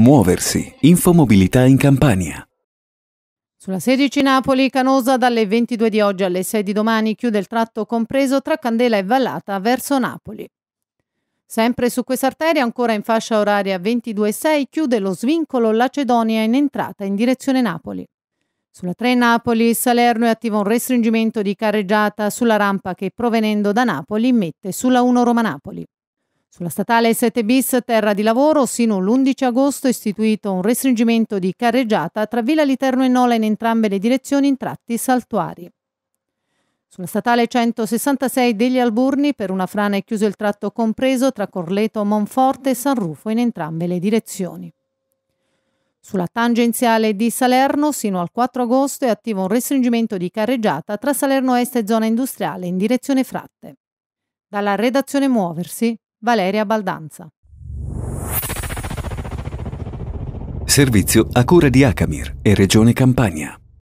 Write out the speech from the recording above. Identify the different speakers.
Speaker 1: Muoversi. Infomobilità in Campania. Sulla 16 Napoli-Canosa dalle 22 di oggi alle 6 di domani chiude il tratto compreso tra Candela e Vallata verso Napoli. Sempre su questa arteria, ancora in fascia oraria 22.6, chiude lo svincolo Lacedonia in entrata in direzione Napoli. Sulla 3 Napoli-Salerno è attivo un restringimento di carreggiata sulla rampa che provenendo da Napoli mette sulla 1 Roma-Napoli. Sulla statale 7 bis Terra di Lavoro, sino l'11 agosto è istituito un restringimento di carreggiata tra Villa Literno e Nola in entrambe le direzioni in tratti saltuari. Sulla statale 166 degli Alburni per una frana è chiuso il tratto compreso tra Corleto, Monforte e San Rufo in entrambe le direzioni. Sulla tangenziale di Salerno sino al 4 agosto è attivo un restringimento di carreggiata tra Salerno Est e zona industriale in direzione Fratte. Dalla redazione Muoversi Valeria Baldanza. Servizio a cura di Acamir e Regione Campania.